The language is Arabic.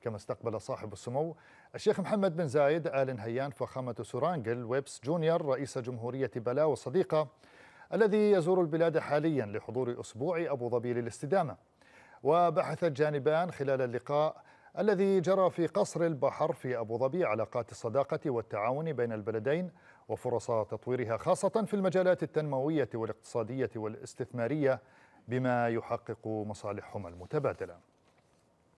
كما استقبل صاحب السمو الشيخ محمد بن زايد آل نهيان فخامة سورانجل ويبس جونيور رئيس جمهورية بلا الصديقة الذي يزور البلاد حاليا لحضور أسبوع أبو ظبي للاستدامة وبحث الجانبان خلال اللقاء الذي جرى في قصر البحر في أبو ظبي علاقات الصداقة والتعاون بين البلدين وفرص تطويرها خاصة في المجالات التنموية والاقتصادية والاستثمارية بما يحقق مصالحهما المتبادله